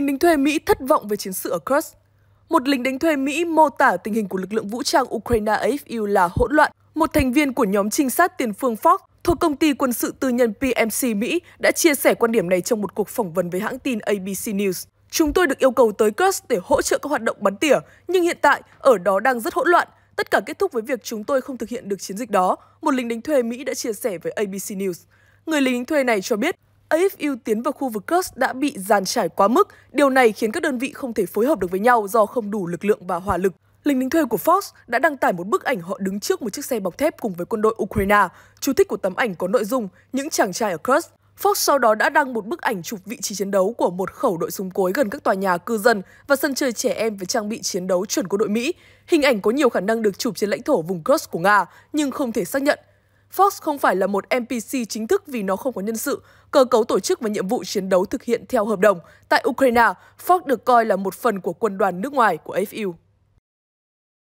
Lính đánh thuê Mỹ thất vọng về chiến sự ở Kursk. Một lính đánh thuê Mỹ mô tả tình hình của lực lượng vũ trang Ukraine AFU là hỗn loạn. Một thành viên của nhóm trinh sát tiền phương Fox thuộc công ty quân sự tư nhân PMC Mỹ đã chia sẻ quan điểm này trong một cuộc phỏng vấn với hãng tin ABC News. Chúng tôi được yêu cầu tới Kursk để hỗ trợ các hoạt động bắn tỉa, nhưng hiện tại ở đó đang rất hỗn loạn. Tất cả kết thúc với việc chúng tôi không thực hiện được chiến dịch đó, một lính đánh thuê Mỹ đã chia sẻ với ABC News. Người lính thuê này cho biết AFU tiến vào khu vực Kursk đã bị giàn trải quá mức. Điều này khiến các đơn vị không thể phối hợp được với nhau do không đủ lực lượng và hỏa lực. Lính đánh thuê của Fox đã đăng tải một bức ảnh họ đứng trước một chiếc xe bọc thép cùng với quân đội Ukraine. Chú thích của tấm ảnh có nội dung những chàng trai ở Kursk. Fox sau đó đã đăng một bức ảnh chụp vị trí chiến đấu của một khẩu đội súng cối gần các tòa nhà cư dân và sân chơi trẻ em với trang bị chiến đấu chuẩn của đội Mỹ. Hình ảnh có nhiều khả năng được chụp trên lãnh thổ vùng Kursk của Nga, nhưng không thể xác nhận. Fox không phải là một NPC chính thức vì nó không có nhân sự, cơ cấu tổ chức và nhiệm vụ chiến đấu thực hiện theo hợp đồng. Tại Ukraine, Fox được coi là một phần của quân đoàn nước ngoài của AFU.